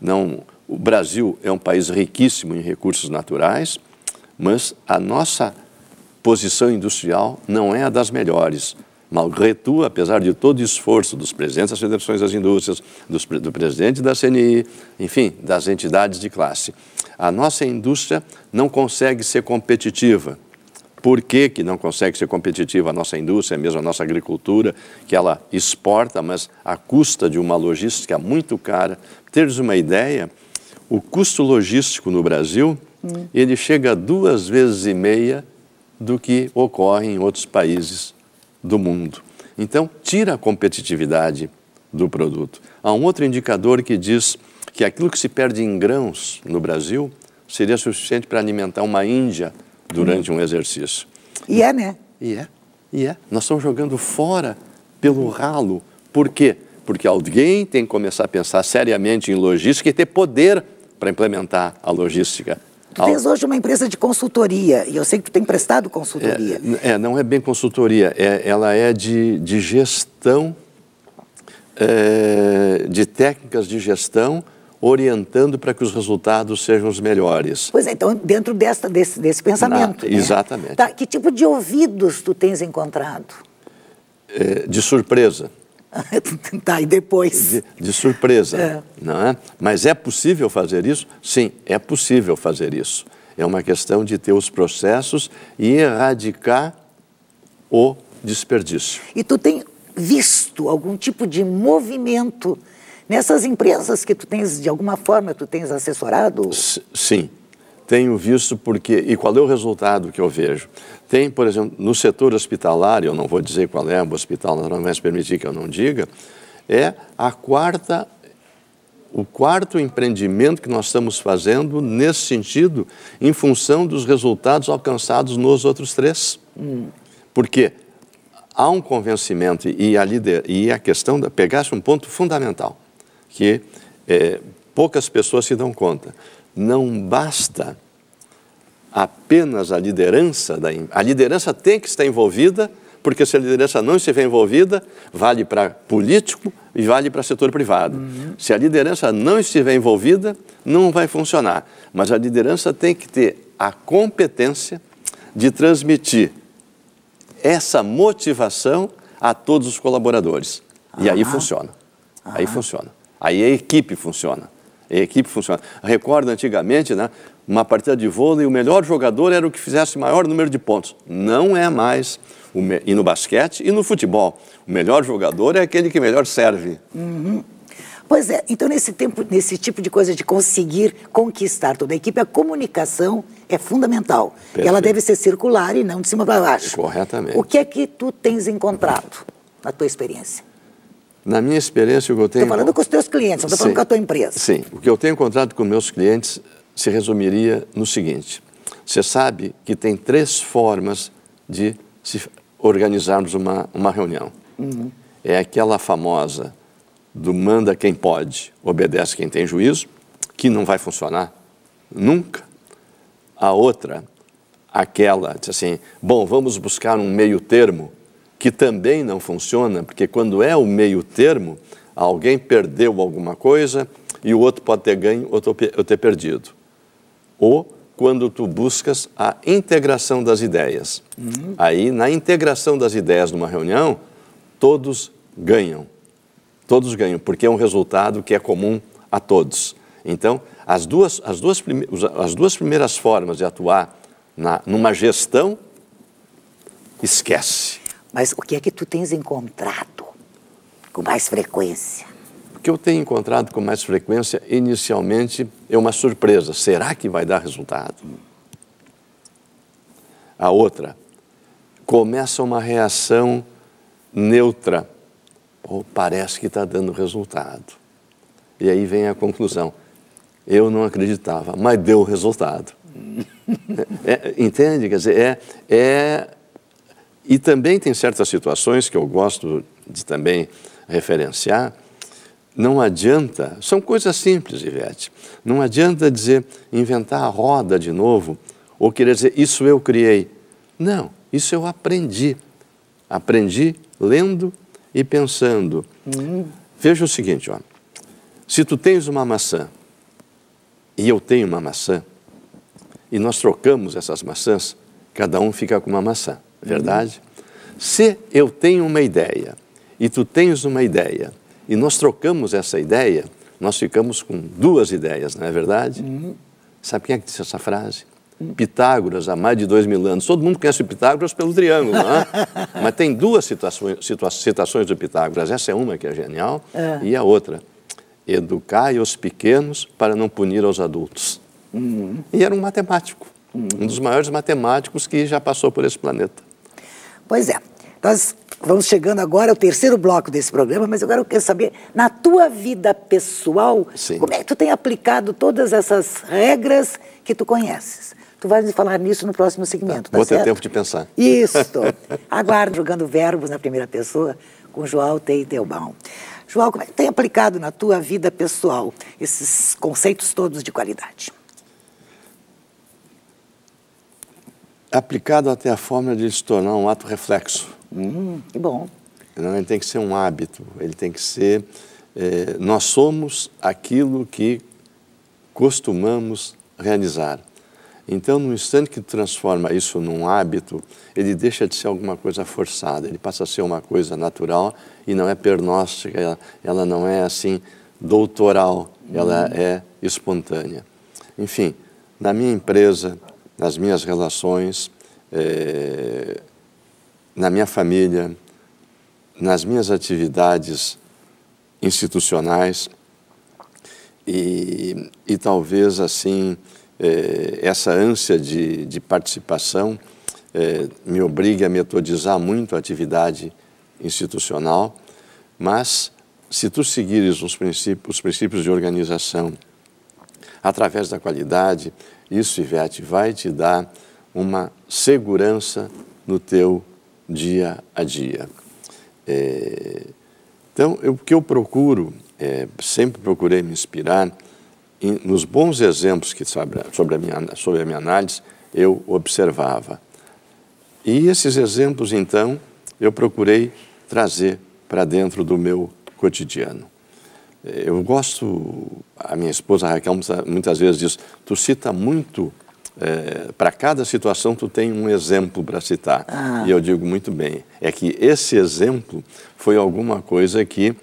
Não, o Brasil é um país riquíssimo em recursos naturais, mas a nossa posição industrial não é a das melhores. Malgré tout, apesar de todo o esforço dos presidentes das federações das indústrias, dos, do presidente da CNI, enfim, das entidades de classe, a nossa indústria não consegue ser competitiva por que, que não consegue ser competitiva a nossa indústria, mesmo a nossa agricultura, que ela exporta, mas à custa de uma logística muito cara? Teres uma ideia, o custo logístico no Brasil, hum. ele chega a duas vezes e meia do que ocorre em outros países do mundo. Então, tira a competitividade do produto. Há um outro indicador que diz que aquilo que se perde em grãos no Brasil seria suficiente para alimentar uma Índia durante um exercício. E é, né? E é, e é. Nós estamos jogando fora pelo ralo. Por quê? Porque alguém tem que começar a pensar seriamente em logística e ter poder para implementar a logística. Tu tens hoje uma empresa de consultoria, e eu sei que tu tem prestado consultoria. É, é não é bem consultoria, é, ela é de, de gestão, é, de técnicas de gestão orientando para que os resultados sejam os melhores. Pois é, então dentro desse, desse pensamento. Na, né? Exatamente. Tá, que tipo de ouvidos tu tens encontrado? É, de surpresa. tá, e depois? De, de surpresa. É. Não é? Mas é possível fazer isso? Sim, é possível fazer isso. É uma questão de ter os processos e erradicar o desperdício. E tu tem visto algum tipo de movimento Nessas empresas que tu tens, de alguma forma, tu tens assessorado? S sim, tenho visto porque... E qual é o resultado que eu vejo? Tem, por exemplo, no setor hospitalar, eu não vou dizer qual é, o hospital não vai se permitir que eu não diga, é a quarta o quarto empreendimento que nós estamos fazendo nesse sentido, em função dos resultados alcançados nos outros três. Hum. Porque há um convencimento e a, lider... e a questão da pegasse um ponto fundamental que é, poucas pessoas se dão conta. Não basta apenas a liderança, da, a liderança tem que estar envolvida, porque se a liderança não estiver envolvida, vale para político e vale para setor privado. Uhum. Se a liderança não estiver envolvida, não vai funcionar. Mas a liderança tem que ter a competência de transmitir essa motivação a todos os colaboradores. E aí ah. funciona. Aí ah. funciona. Aí a equipe funciona. A equipe funciona. recordo antigamente, né? Uma partida de vôlei, o melhor jogador era o que fizesse maior número de pontos. Não é mais. E no basquete e no futebol. O melhor jogador é aquele que melhor serve. Uhum. Pois é, então nesse tempo, nesse tipo de coisa de conseguir conquistar toda a equipe, a comunicação é fundamental. e Ela deve ser circular e não de cima para baixo. Corretamente. O que é que tu tens encontrado na tua experiência? Na minha experiência, o que eu tenho. Estou falando com os teus clientes, não estou falando com a tua empresa. Sim, o que eu tenho encontrado com meus clientes se resumiria no seguinte: você sabe que tem três formas de se organizarmos uma, uma reunião. Uhum. É aquela famosa do manda quem pode, obedece quem tem juízo, que não vai funcionar nunca. A outra, aquela, diz assim, bom, vamos buscar um meio termo que também não funciona, porque quando é o meio termo, alguém perdeu alguma coisa e o outro pode ter ganho ou ter perdido. Ou quando tu buscas a integração das ideias. Uhum. Aí, na integração das ideias numa reunião, todos ganham. Todos ganham, porque é um resultado que é comum a todos. Então, as duas, as duas, as duas primeiras formas de atuar na, numa gestão, esquece. Mas o que é que tu tens encontrado com mais frequência? O que eu tenho encontrado com mais frequência, inicialmente, é uma surpresa. Será que vai dar resultado? A outra, começa uma reação neutra. ou parece que está dando resultado. E aí vem a conclusão. Eu não acreditava, mas deu resultado. É, é, entende? Quer dizer, é, é e também tem certas situações que eu gosto de também referenciar. Não adianta, são coisas simples, Ivete. Não adianta dizer inventar a roda de novo ou querer dizer isso eu criei. Não, isso eu aprendi. Aprendi lendo e pensando. Hum. Veja o seguinte, ó. Se tu tens uma maçã e eu tenho uma maçã, e nós trocamos essas maçãs, cada um fica com uma maçã verdade? Uhum. Se eu tenho uma ideia e tu tens uma ideia e nós trocamos essa ideia, nós ficamos com duas ideias, não é verdade? Uhum. Sabe quem é que disse essa frase? Uhum. Pitágoras, há mais de dois mil anos. Todo mundo conhece o Pitágoras pelo triângulo, não é? Mas tem duas situações, citações do Pitágoras. Essa é uma que é genial é. e a outra. Educai os pequenos para não punir os adultos. Uhum. E era um matemático, uhum. um dos maiores matemáticos que já passou por esse planeta. Pois é. Nós vamos chegando agora ao terceiro bloco desse programa, mas agora eu quero saber, na tua vida pessoal, Sim. como é que tu tem aplicado todas essas regras que tu conheces? Tu vais me falar nisso no próximo segmento, tá Vou tá certo? ter tempo de pensar. Isso. Aguardo jogando verbos na primeira pessoa com João Teitelbaum. João, como é que tem aplicado na tua vida pessoal esses conceitos todos de qualidade? aplicado até a forma de se tornar um ato reflexo. Hum, que bom. Não, ele tem que ser um hábito, ele tem que ser. É, nós somos aquilo que costumamos realizar. Então, no instante que transforma isso num hábito, ele deixa de ser alguma coisa forçada, ele passa a ser uma coisa natural e não é pernóstica, ela, ela não é assim doutoral, hum. ela é espontânea. Enfim, na minha empresa, nas minhas relações, é, na minha família, nas minhas atividades institucionais e, e talvez assim é, essa ânsia de, de participação é, me obrigue a metodizar muito a atividade institucional, mas se tu seguires os princípios, os princípios de organização através da qualidade, isso, Ivete, vai te dar uma segurança no teu dia a dia. É, então, eu, o que eu procuro, é, sempre procurei me inspirar em, nos bons exemplos que sobre, sobre, a minha, sobre a minha análise eu observava. E esses exemplos, então, eu procurei trazer para dentro do meu cotidiano. Eu gosto, a minha esposa Raquel muitas vezes diz, tu cita muito, é, para cada situação tu tem um exemplo para citar. Ah. E eu digo muito bem, é que esse exemplo foi alguma coisa que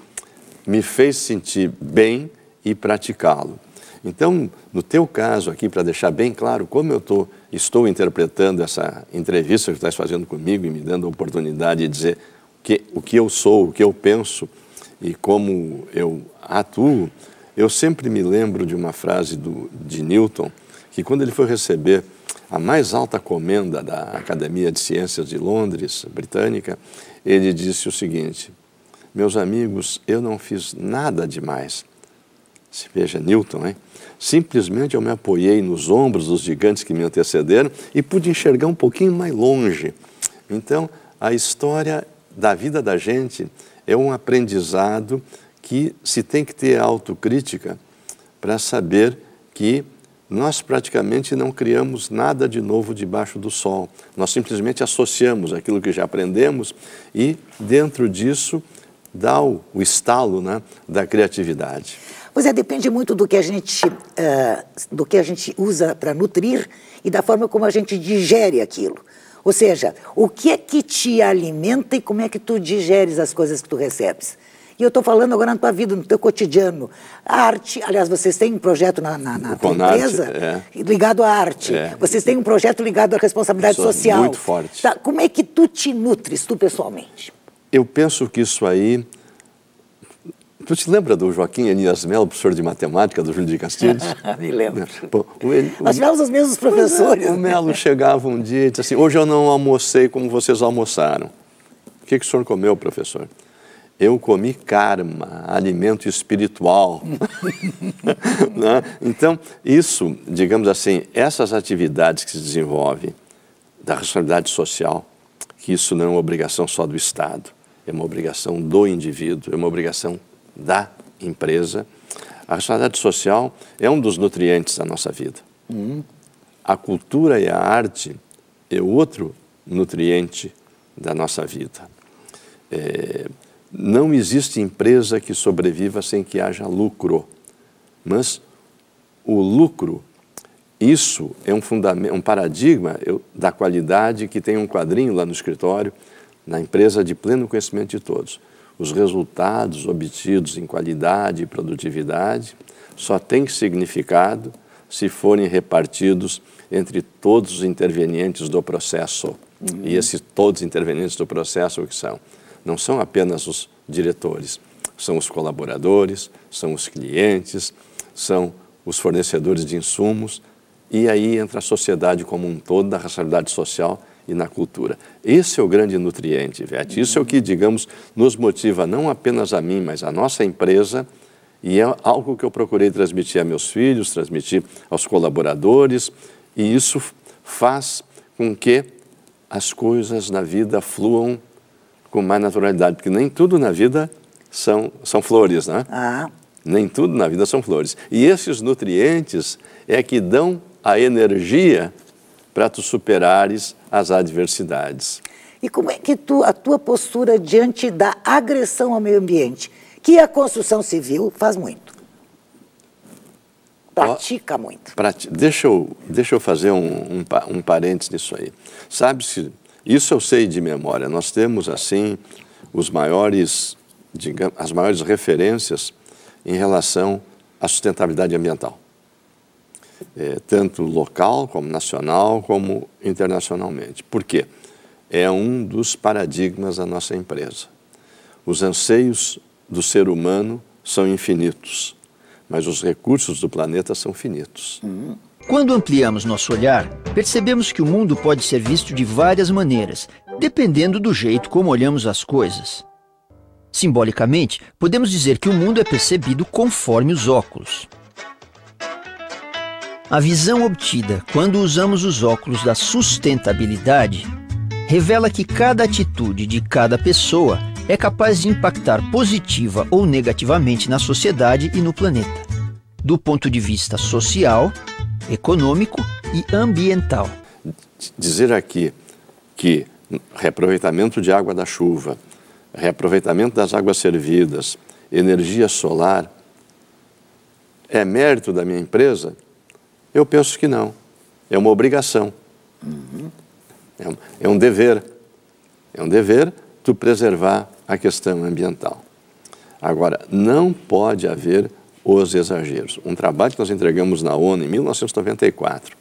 me fez sentir bem e praticá-lo. Então, no teu caso aqui, para deixar bem claro como eu tô, estou interpretando essa entrevista que estás fazendo comigo e me dando a oportunidade de dizer que, o que eu sou, o que eu penso, e como eu atuo, eu sempre me lembro de uma frase do, de Newton, que quando ele foi receber a mais alta comenda da Academia de Ciências de Londres, britânica, ele disse o seguinte: Meus amigos, eu não fiz nada demais. Se veja, Newton, hein? Simplesmente eu me apoiei nos ombros dos gigantes que me antecederam e pude enxergar um pouquinho mais longe. Então, a história da vida da gente é um aprendizado que se tem que ter autocrítica para saber que nós praticamente não criamos nada de novo debaixo do sol. Nós simplesmente associamos aquilo que já aprendemos e, dentro disso, dá o, o estalo né, da criatividade. Pois é, depende muito do que a gente, uh, do que a gente usa para nutrir e da forma como a gente digere aquilo. Ou seja, o que é que te alimenta e como é que tu digeres as coisas que tu recebes? E eu estou falando agora na tua vida, no teu cotidiano. A arte, aliás, vocês têm um projeto na, na, na empresa arte, é. ligado à arte. É. Vocês têm um projeto ligado à responsabilidade social. É muito forte. Tá, como é que tu te nutres, tu pessoalmente? Eu penso que isso aí Tu te lembra do Joaquim Elias Melo, professor de matemática do Júlio de Castilhos? Me lembro. Bom, né? ele, o... Nós tivemos os mesmos é, professores. É, o Melo chegava um dia e disse assim, hoje eu não almocei como vocês almoçaram. O que, que o senhor comeu, professor? eu comi karma, alimento espiritual. né? Então, isso, digamos assim, essas atividades que se desenvolvem da responsabilidade social, que isso não é uma obrigação só do Estado, é uma obrigação do indivíduo, é uma obrigação da empresa. A responsabilidade social é um dos nutrientes da nossa vida. Uhum. A cultura e a arte é outro nutriente da nossa vida. É, não existe empresa que sobreviva sem que haja lucro, mas o lucro, isso é um, um paradigma eu, da qualidade que tem um quadrinho lá no escritório, na empresa de pleno conhecimento de todos os resultados obtidos em qualidade e produtividade só têm significado se forem repartidos entre todos os intervenientes do processo. Uhum. E esses todos intervenientes do processo o que são? Não são apenas os diretores, são os colaboradores, são os clientes, são os fornecedores de insumos, e aí entra a sociedade como um todo, da racionalidade social, e na cultura. Esse é o grande nutriente, Ivete. Isso é o que, digamos, nos motiva não apenas a mim, mas a nossa empresa. E é algo que eu procurei transmitir a meus filhos, transmitir aos colaboradores. E isso faz com que as coisas na vida fluam com mais naturalidade, porque nem tudo na vida são, são flores, né? Ah. Nem tudo na vida são flores. E esses nutrientes é que dão a energia para tu superares às adversidades. E como é que tu, a tua postura diante da agressão ao meio ambiente, que a construção civil faz muito? Pratica muito. Prati deixa, eu, deixa eu fazer um, um, um parênteses nisso aí. Sabe-se, isso eu sei de memória, nós temos assim os maiores, digamos, as maiores referências em relação à sustentabilidade ambiental. É, tanto local como nacional, como internacionalmente. Por quê? É um dos paradigmas da nossa empresa. Os anseios do ser humano são infinitos, mas os recursos do planeta são finitos. Quando ampliamos nosso olhar, percebemos que o mundo pode ser visto de várias maneiras, dependendo do jeito como olhamos as coisas. Simbolicamente, podemos dizer que o mundo é percebido conforme os óculos. A visão obtida quando usamos os óculos da sustentabilidade revela que cada atitude de cada pessoa é capaz de impactar positiva ou negativamente na sociedade e no planeta, do ponto de vista social, econômico e ambiental. Dizer aqui que reaproveitamento de água da chuva, reaproveitamento das águas servidas, energia solar, é mérito da minha empresa, eu penso que não. É uma obrigação. Uhum. É, um, é um dever. É um dever tu preservar a questão ambiental. Agora, não pode haver os exageros. Um trabalho que nós entregamos na ONU em 1994,